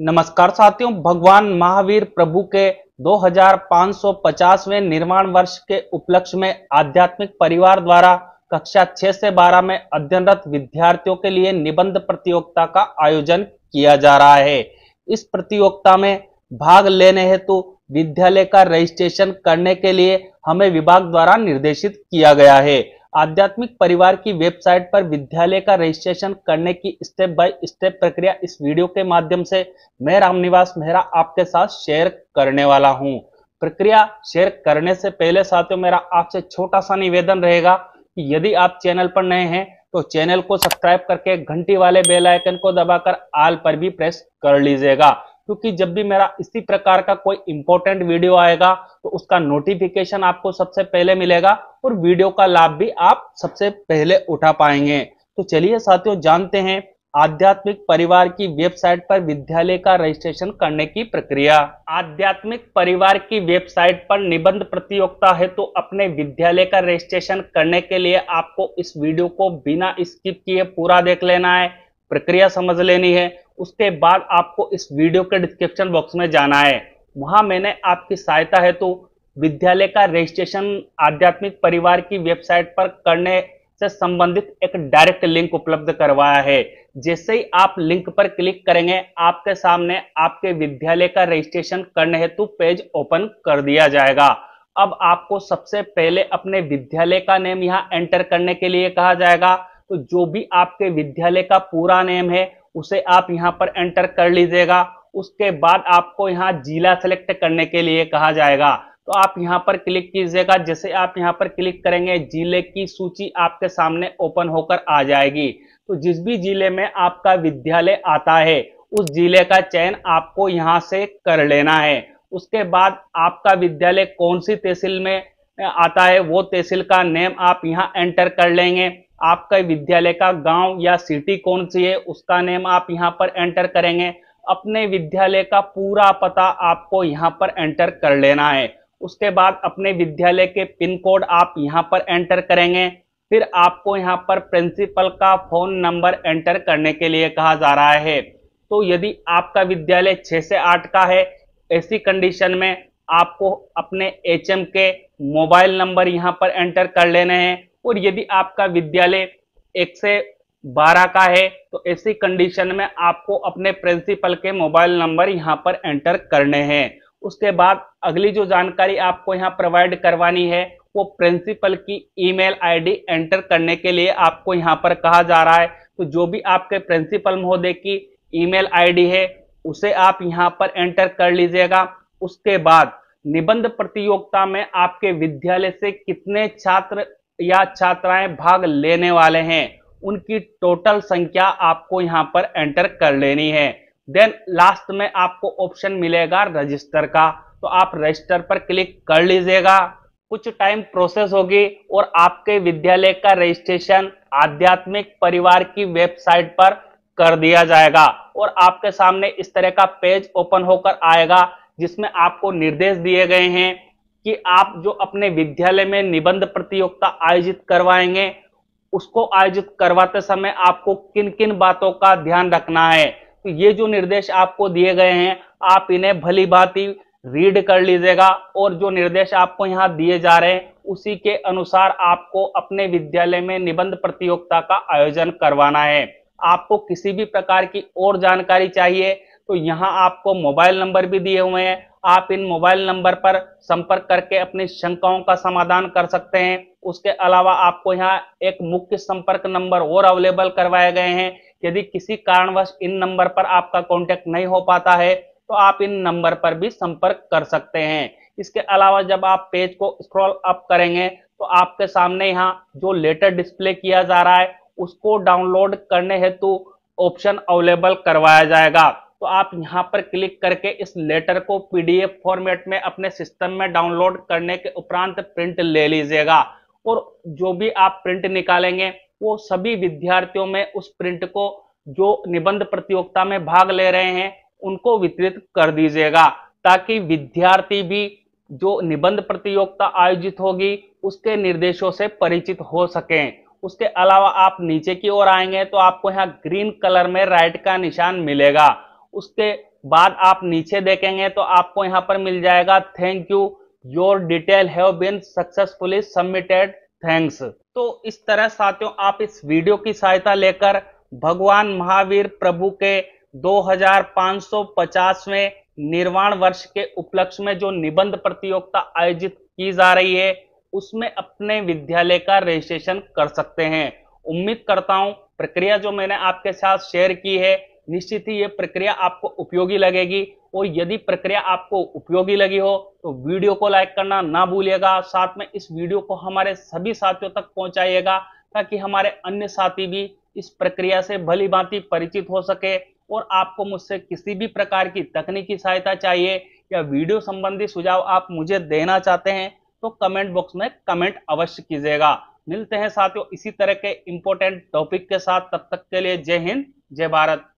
नमस्कार साथियों भगवान महावीर प्रभु के 2550वें निर्माण वर्ष के उपलक्ष्य में आध्यात्मिक परिवार द्वारा कक्षा 6 से 12 में अध्ययनरत विद्यार्थियों के लिए निबंध प्रतियोगिता का आयोजन किया जा रहा है इस प्रतियोगिता में भाग लेने हेतु विद्यालय का रजिस्ट्रेशन करने के लिए हमें विभाग द्वारा निर्देशित किया गया है आध्यात्मिक परिवार की वेबसाइट पर विद्यालय का रजिस्ट्रेशन करने की स्टेप बाय स्टेप प्रक्रिया इस वीडियो के माध्यम से मैं रामनिवास मेहरा आपके साथ शेयर करने वाला हूं प्रक्रिया शेयर करने से पहले साथियों मेरा आपसे छोटा सा निवेदन रहेगा कि यदि आप चैनल पर नए हैं तो चैनल को सब्सक्राइब करके घंटी वाले बेल आइकन को दबाकर आल पर भी प्रेस कर लीजिएगा क्योंकि जब भी मेरा इसी प्रकार का कोई इंपॉर्टेंट वीडियो आएगा तो उसका नोटिफिकेशन आपको सबसे पहले मिलेगा और वीडियो का लाभ भी आप सबसे पहले उठा पाएंगे तो चलिए साथियों जानते हैं आध्यात्मिक परिवार की वेबसाइट पर विद्यालय का रजिस्ट्रेशन करने की प्रक्रिया आध्यात्मिक परिवार की वेबसाइट पर निबंध प्रतियोगिता है तो अपने विद्यालय का रजिस्ट्रेशन करने के लिए आपको इस वीडियो को बिना स्किप किए पूरा देख लेना है प्रक्रिया समझ लेनी है उसके बाद आपको इस वीडियो के डिस्क्रिप्शन बॉक्स में जाना है वहां मैंने आपकी सहायता है तो विद्यालय का रजिस्ट्रेशन आध्यात्मिक परिवार की वेबसाइट पर करने से संबंधित एक डायरेक्ट लिंक उपलब्ध करवाया है जैसे ही आप लिंक पर क्लिक करेंगे आपके सामने आपके विद्यालय का रजिस्ट्रेशन करने हेतु पेज ओपन कर दिया जाएगा अब आपको सबसे पहले अपने विद्यालय का नेम यहाँ एंटर करने के लिए कहा जाएगा तो जो भी आपके विद्यालय का पूरा नेम है उसे आप यहाँ पर एंटर कर लीजिएगा उसके बाद आपको यहाँ जिला सेलेक्ट करने के लिए कहा जाएगा तो आप यहाँ पर क्लिक कीजिएगा जैसे आप यहाँ पर क्लिक करेंगे जिले की सूची आपके सामने ओपन होकर आ जाएगी तो जिस भी जिले में आपका विद्यालय आता है उस जिले का चयन आपको यहाँ से कर लेना है उसके बाद आपका विद्यालय कौन सी तहसील में आता है वो तहसील का नेम आप यहाँ एंटर कर लेंगे आपका विद्यालय का गांव या सिटी कौन सी है उसका नेम आप यहाँ पर एंटर करेंगे अपने विद्यालय का पूरा पता आपको यहाँ पर एंटर कर लेना है उसके बाद अपने विद्यालय के पिन कोड आप यहाँ पर एंटर करेंगे फिर आपको यहाँ पर प्रिंसिपल का फोन नंबर एंटर करने के लिए कहा जा रहा है तो यदि आपका विद्यालय छः से आठ का है ऐसी कंडीशन में आपको अपने एच के मोबाइल नंबर यहाँ पर एंटर कर लेने हैं और यदि आपका विद्यालय एक से बारह का है तो ऐसी कंडीशन में आपको अपने प्रिंसिपल के मोबाइल नंबर यहाँ पर एंटर करने हैं उसके बाद अगली जो जानकारी आपको यहाँ प्रोवाइड करवानी है वो प्रिंसिपल की ईमेल आईडी एंटर करने के लिए आपको यहाँ पर कहा जा रहा है तो जो भी आपके प्रिंसिपल महोदय की ईमेल आईडी है उसे आप यहाँ पर एंटर कर लीजिएगा उसके बाद निबंध प्रतियोगिता में आपके विद्यालय से कितने छात्र या छात्राएं भाग लेने वाले हैं उनकी टोटल संख्या आपको यहाँ पर एंटर कर लेनी है देन लास्ट में आपको ऑप्शन मिलेगा रजिस्टर का तो आप रजिस्टर पर क्लिक कर लीजिएगा कुछ टाइम प्रोसेस होगी और आपके विद्यालय का रजिस्ट्रेशन आध्यात्मिक परिवार की वेबसाइट पर कर दिया जाएगा और आपके सामने इस तरह का पेज ओपन होकर आएगा जिसमें आपको निर्देश दिए गए हैं कि आप जो अपने विद्यालय में निबंध प्रतियोगिता आयोजित करवाएंगे उसको आयोजित करवाते समय आपको किन किन बातों का ध्यान रखना है तो ये जो निर्देश आपको दिए गए हैं आप इन्हें भली भांति रीड कर लीजिएगा और जो निर्देश आपको यहाँ दिए जा रहे हैं उसी के अनुसार आपको अपने विद्यालय में निबंध प्रतियोगिता का आयोजन करवाना है आपको किसी भी प्रकार की और जानकारी चाहिए तो यहाँ आपको मोबाइल नंबर भी दिए हुए हैं आप इन मोबाइल नंबर पर संपर्क करके अपनी शंकाओं का समाधान कर सकते हैं उसके अलावा आपको यहाँ एक मुख्य संपर्क नंबर और अवेलेबल करवाए गए हैं यदि किसी कारणवश इन नंबर पर आपका कॉन्टेक्ट नहीं हो पाता है तो आप इन नंबर पर भी संपर्क कर सकते हैं इसके अलावा जब आप पेज को स्क्रॉल अप करेंगे तो आपके सामने यहाँ जो लेटर डिस्प्ले किया जा रहा है उसको डाउनलोड करने हेतु ऑप्शन अवेलेबल करवाया जाएगा तो आप यहाँ पर क्लिक करके इस लेटर को पीडीएफ फॉर्मेट में अपने सिस्टम में डाउनलोड करने के उपरांत प्रिंट ले लीजिएगा और जो भी आप प्रिंट निकालेंगे वो सभी विद्यार्थियों में उस प्रिंट को जो निबंध प्रतियोगिता में भाग ले रहे हैं उनको वितरित कर दीजिएगा ताकि विद्यार्थी भी जो निबंध प्रतियोगिता आयोजित होगी उसके निर्देशों से परिचित हो सकें उसके अलावा आप नीचे की ओर आएंगे तो आपको यहाँ ग्रीन कलर में राइट का निशान मिलेगा उसके बाद आप नीचे देखेंगे तो आपको यहाँ पर मिल जाएगा thank you your detail have been successfully submitted thanks तो इस तरह साथियों आप इस वीडियो की सहायता लेकर भगवान महावीर प्रभु के 2550वें निर्वाण वर्ष के उपलक्ष्य में जो निबंध प्रतियोगिता आयोजित की जा रही है उसमें अपने विद्यालय का रजिस्ट्रेशन कर सकते हैं उम्मीद करता हूं प्रक्रिया जो मैंने आपके साथ शेयर की है निश्चित ही ये प्रक्रिया आपको उपयोगी लगेगी और यदि प्रक्रिया आपको उपयोगी लगी हो तो वीडियो को लाइक करना ना भूलिएगा साथ में इस वीडियो को हमारे सभी साथियों तक पहुंचाइएगा ताकि हमारे अन्य साथी भी इस प्रक्रिया से भली भांति परिचित हो सके और आपको मुझसे किसी भी प्रकार की तकनीकी सहायता चाहिए या वीडियो संबंधी सुझाव आप मुझे देना चाहते हैं तो कमेंट बॉक्स में कमेंट अवश्य कीजिएगा मिलते हैं साथियों इसी तरह के इंपॉर्टेंट टॉपिक के साथ तब तक के लिए जय हिंद जय भारत